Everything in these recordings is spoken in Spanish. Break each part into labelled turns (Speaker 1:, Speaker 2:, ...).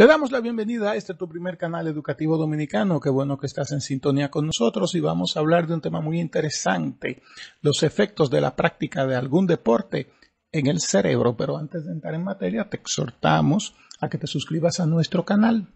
Speaker 1: Te damos la bienvenida a este tu primer canal educativo dominicano. Qué bueno que estás en sintonía con nosotros y vamos a hablar de un tema muy interesante, los efectos de la práctica de algún deporte en el cerebro. Pero antes de entrar en materia, te exhortamos a que te suscribas a nuestro canal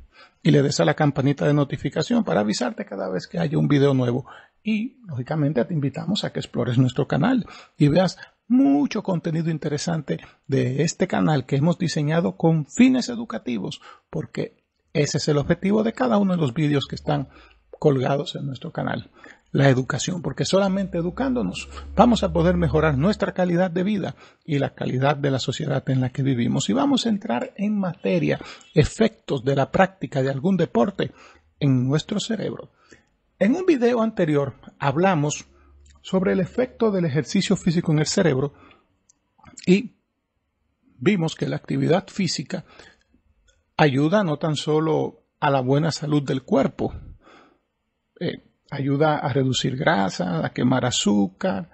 Speaker 1: y le des a la campanita de notificación para avisarte cada vez que haya un video nuevo. Y, lógicamente, te invitamos a que explores nuestro canal y veas mucho contenido interesante de este canal que hemos diseñado con fines educativos, porque ese es el objetivo de cada uno de los vídeos que están colgados en nuestro canal. La educación, porque solamente educándonos vamos a poder mejorar nuestra calidad de vida y la calidad de la sociedad en la que vivimos. Y vamos a entrar en materia, efectos de la práctica de algún deporte en nuestro cerebro. En un video anterior hablamos sobre el efecto del ejercicio físico en el cerebro y vimos que la actividad física ayuda no tan solo a la buena salud del cuerpo, eh, ayuda a reducir grasa, a quemar azúcar,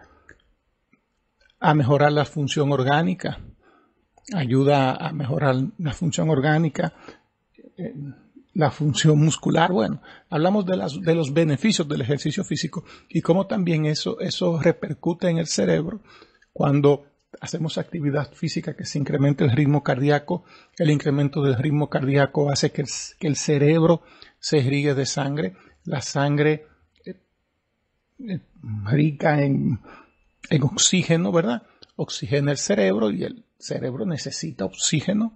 Speaker 1: a mejorar la función orgánica, ayuda a mejorar la función orgánica, eh, la función muscular. Bueno, hablamos de, las, de los beneficios del ejercicio físico y cómo también eso, eso repercute en el cerebro cuando hacemos actividad física que se incrementa el ritmo cardíaco. El incremento del ritmo cardíaco hace que el, cerebro se ríe de sangre. La sangre eh, eh, rica en, en oxígeno, ¿verdad? Oxigena el cerebro y el cerebro necesita oxígeno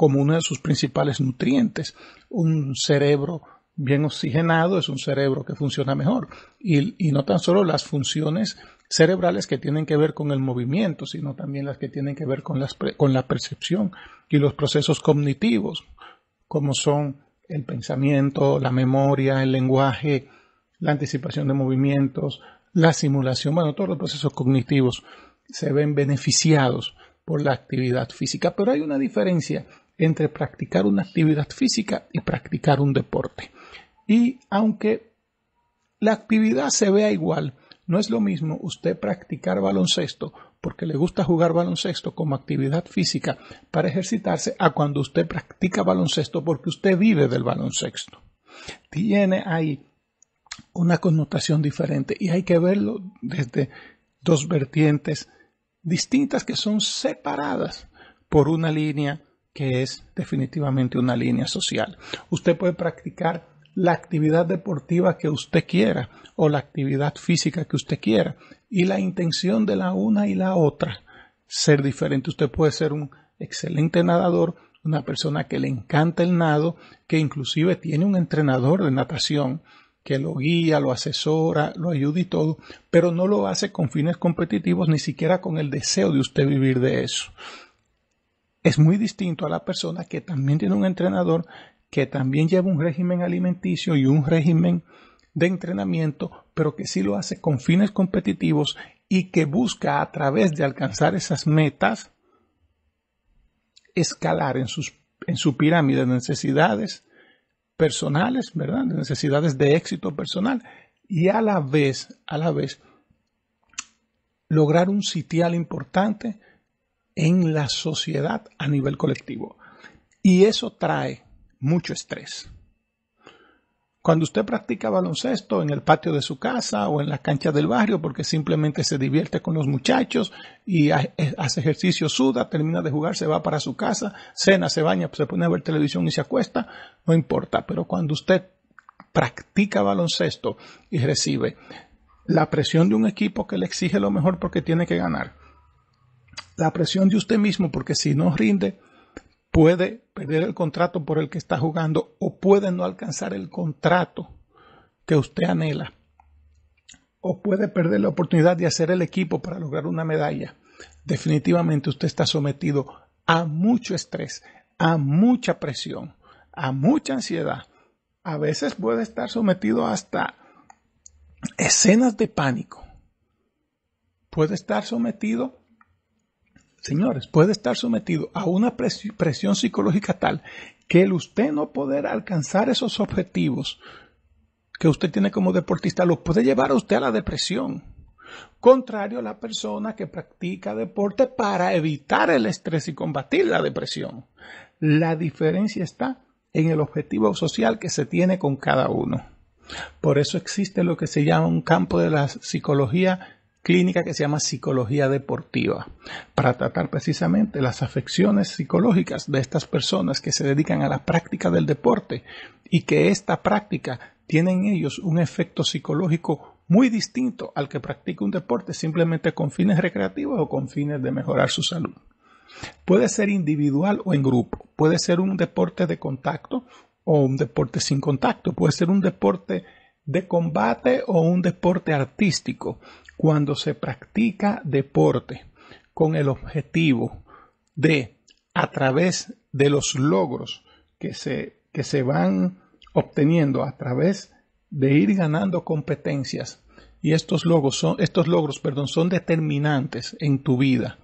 Speaker 1: como uno de sus principales nutrientes. Un cerebro bien oxigenado es un cerebro que funciona mejor. Y, no tan solo las funciones cerebrales que tienen que ver con el movimiento, sino también las que tienen que ver con, con la percepción y los procesos cognitivos, como son el pensamiento, la memoria, el lenguaje, la anticipación de movimientos, la simulación, bueno, todos los procesos cognitivos se ven beneficiados por la actividad física. Pero hay una diferencia entre practicar una actividad física y practicar un deporte. Y aunque la actividad se vea igual, no es lo mismo usted practicar baloncesto porque le gusta jugar baloncesto como actividad física para ejercitarse a cuando usted practica baloncesto porque usted vive del baloncesto. Tiene ahí una connotación diferente y hay que verlo desde dos vertientes distintas que son separadas por una línea que es definitivamente una línea social. Usted puede practicar la actividad deportiva que usted quiera o la actividad física que usted quiera y la intención de la una y la otra ser diferente. Usted puede ser un excelente nadador, una persona que le encanta el nado, que inclusive tiene un entrenador de natación que lo guía, lo asesora, lo ayuda y todo, pero no lo hace con fines competitivos, ni siquiera con el deseo de usted vivir de eso es muy distinto a la persona que también tiene un entrenador, que también lleva un régimen alimenticio y un régimen de entrenamiento, pero que sí lo hace con fines competitivos y que busca a través de alcanzar esas metas escalar en, sus, en su pirámide de necesidades personales, ¿verdad? De necesidades de éxito personal y a la vez, a la vez, lograr un sitial importante en la sociedad a nivel colectivo. Y eso trae mucho estrés. Cuando usted practica baloncesto en el patio de su casa o en la cancha del barrio porque simplemente se divierte con los muchachos y eh, hace ejercicio, suda, termina de jugar, se va para su casa, cena, se baña, se pone a ver televisión y se acuesta, no importa. Pero cuando usted practica baloncesto y recibe la presión de un equipo que le exige lo mejor porque tiene que ganar, la presión de usted mismo, porque si no rinde, puede perder el contrato por el que está jugando o puede no alcanzar el contrato que usted anhela o puede perder la oportunidad de hacer el equipo para lograr una medalla. Definitivamente usted está sometido a mucho estrés, a mucha presión, a mucha ansiedad. A veces puede estar sometido hasta escenas de pánico. Puede estar sometido señores, puede estar sometido a una presión psicológica tal que el usted no poder alcanzar esos objetivos que usted tiene como deportista lo puede llevar a usted a la depresión. Contrario a la persona que practica deporte para evitar el estrés y combatir la depresión. La diferencia está en el objetivo social que se tiene con cada uno. Por eso existe lo que se llama un campo de la psicología clínica que se llama psicología deportiva para tratar precisamente las afecciones psicológicas de estas personas que se dedican a la práctica del deporte y que esta práctica tiene en ellos un efecto psicológico muy distinto al que practica un deporte simplemente con fines recreativos o con fines de mejorar su salud. Puede ser individual o en grupo, puede ser un deporte de contacto o un deporte sin contacto, puede ser un deporte de combate o un deporte artístico cuando se practica deporte con el objetivo de, a través de los logros que se, que se van obteniendo, a través de ir ganando competencias, y estos logros son, estos logros, perdón, son determinantes en tu vida,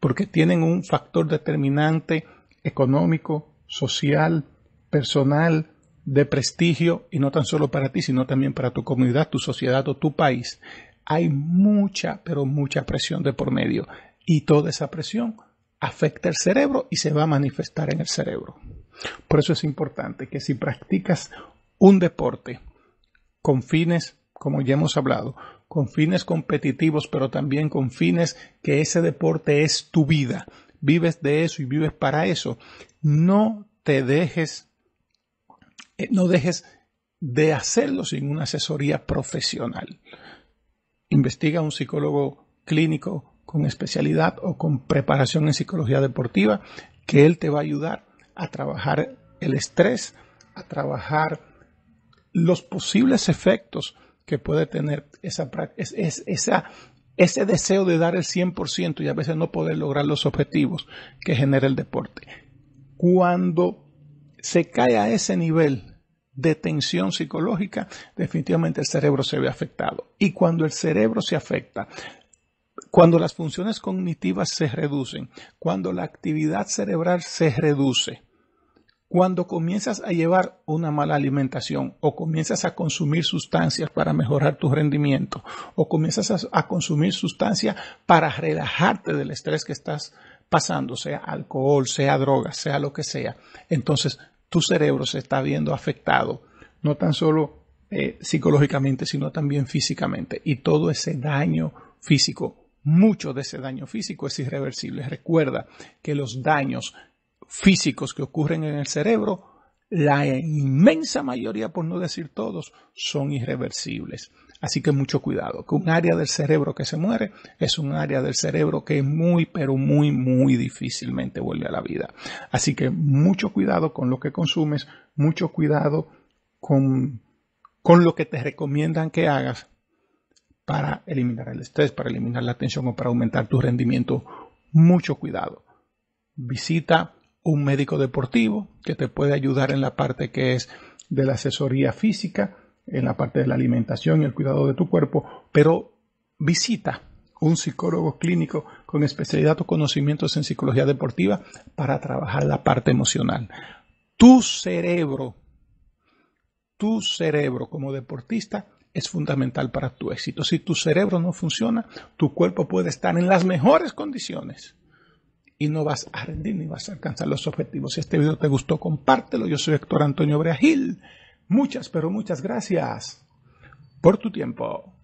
Speaker 1: porque tienen un factor determinante económico, social, personal, de prestigio, y no tan solo para ti, sino también para tu comunidad, tu sociedad o tu país, hay mucha, pero mucha presión de por medio. Y toda esa presión afecta el cerebro y se va a manifestar en el cerebro. Por eso es importante que si practicas un deporte con fines, como ya hemos hablado, con fines competitivos, pero también con fines que ese deporte es tu vida, vives de eso y vives para eso, no te dejes eh, no dejes de hacerlo sin una asesoría profesional. Investiga a un psicólogo clínico con especialidad o con preparación en psicología deportiva, que él te va a ayudar a trabajar el estrés, a trabajar los posibles efectos que puede tener esa, esa, ese deseo de dar el 100% y a veces no poder lograr los objetivos que genera el deporte. Cuando se cae a ese nivel de tensión psicológica, definitivamente el cerebro se ve afectado. Y cuando el cerebro se afecta, cuando las funciones cognitivas se reducen, cuando la actividad cerebral se reduce, cuando comienzas a llevar una mala alimentación o comienzas a consumir sustancias para mejorar tu rendimiento o comienzas a, consumir sustancias para relajarte del estrés que estás pasando, sea alcohol, sea droga, sea lo que sea, entonces tu cerebro se está viendo afectado, no tan solo eh, psicológicamente, sino también físicamente. Y todo ese daño físico, mucho de ese daño físico es irreversible. Recuerda que los daños físicos que ocurren en el cerebro la inmensa mayoría, por no decir todos, son irreversibles. Así que mucho cuidado, que un área del cerebro que se muere es un área del cerebro que muy, pero muy, muy difícilmente vuelve a la vida. Así que mucho cuidado con lo que consumes, mucho cuidado con, con lo que te recomiendan que hagas para eliminar el estrés, para eliminar la tensión o para aumentar tu rendimiento. Mucho cuidado. Visita un médico deportivo que te puede ayudar en la parte que es de la asesoría física, en la parte de la alimentación y el cuidado de tu cuerpo, pero visita un psicólogo clínico con especialidad o conocimientos en psicología deportiva para trabajar la parte emocional. Tu cerebro, tu cerebro como deportista es fundamental para tu éxito. Si tu cerebro no funciona, tu cuerpo puede estar en las mejores condiciones, y no vas a rendir ni vas a alcanzar los objetivos. Si este video te gustó, compártelo. Yo soy Héctor Antonio brejil Muchas, pero muchas gracias por tu tiempo.